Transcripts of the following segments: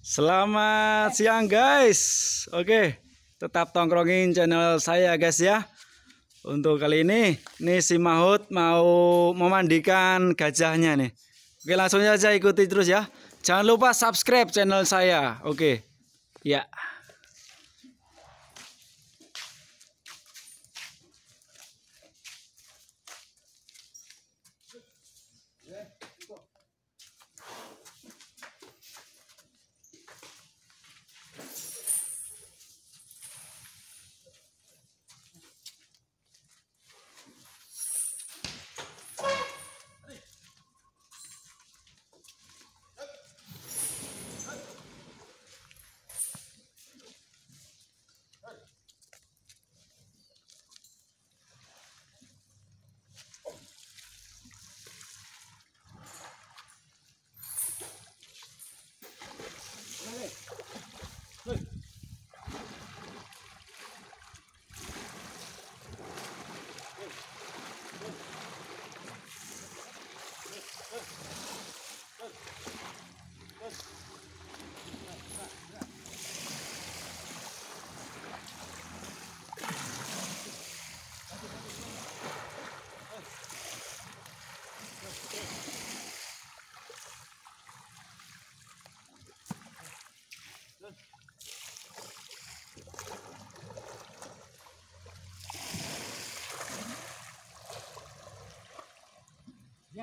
Selamat siang guys. Oke, tetap tongkrongin channel saya guys ya. Untuk kali ini, nih si Mahut mau memandikan gajahnya nih. Oke, langsung aja ikuti terus ya. Jangan lupa subscribe channel saya. Oke. Ya.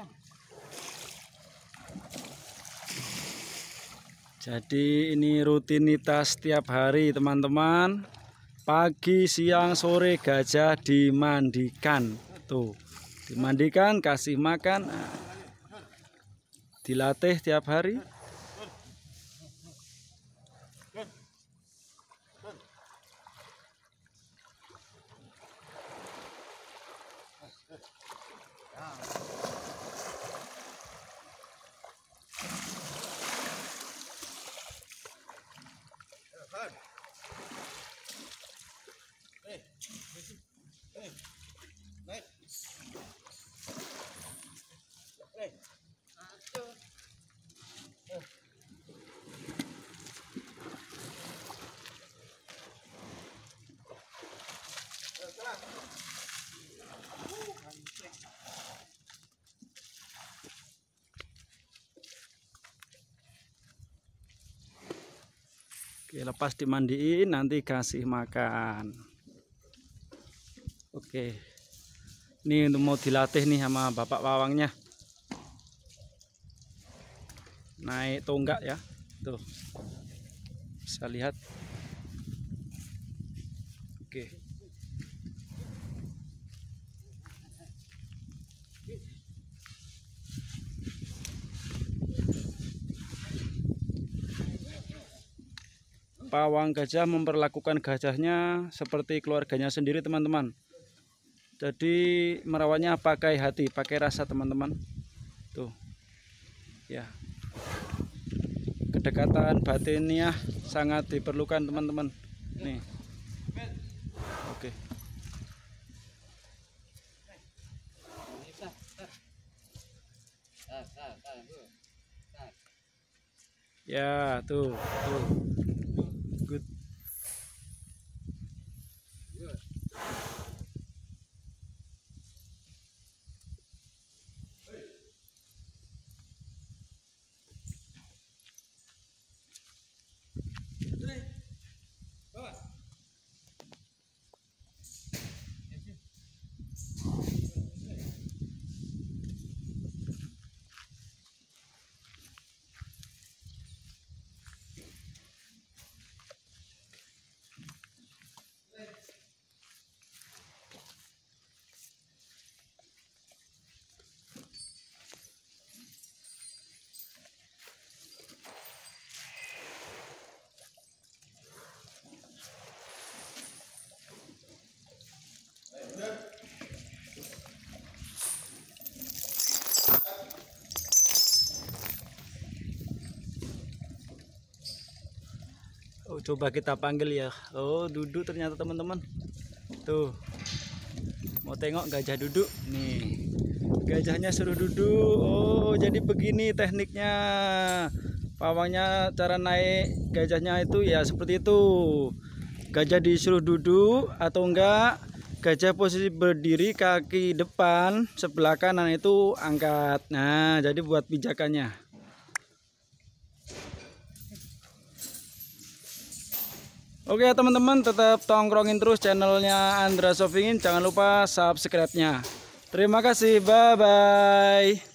Iya. Jadi ini rutinitas setiap hari teman-teman. Pagi, siang, sore gajah dimandikan. Tuh. Dimandikan, kasih makan. Ah. Dilatih tiap hari. Oke, lepas dimandiin nanti kasih makan. Oke. Ini untuk mau dilatih nih sama Bapak Pawangnya. Naik tonggak ya. Tuh. Bisa lihat. Oke. pawang gajah memperlakukan gajahnya seperti keluarganya sendiri teman-teman jadi merawatnya pakai hati pakai rasa teman-teman tuh ya kedekatan batinnya sangat diperlukan teman-teman nih oke ya tuh tuh coba kita panggil ya oh duduk ternyata teman-teman tuh mau tengok gajah duduk nih gajahnya suruh duduk oh jadi begini tekniknya pawangnya cara naik gajahnya itu ya seperti itu gajah disuruh duduk atau enggak gajah posisi berdiri kaki depan sebelah kanan itu angkat nah jadi buat pijakannya Oke teman-teman tetap tongkrongin terus channelnya Andra Sofingin. Jangan lupa subscribe-nya. Terima kasih. Bye-bye.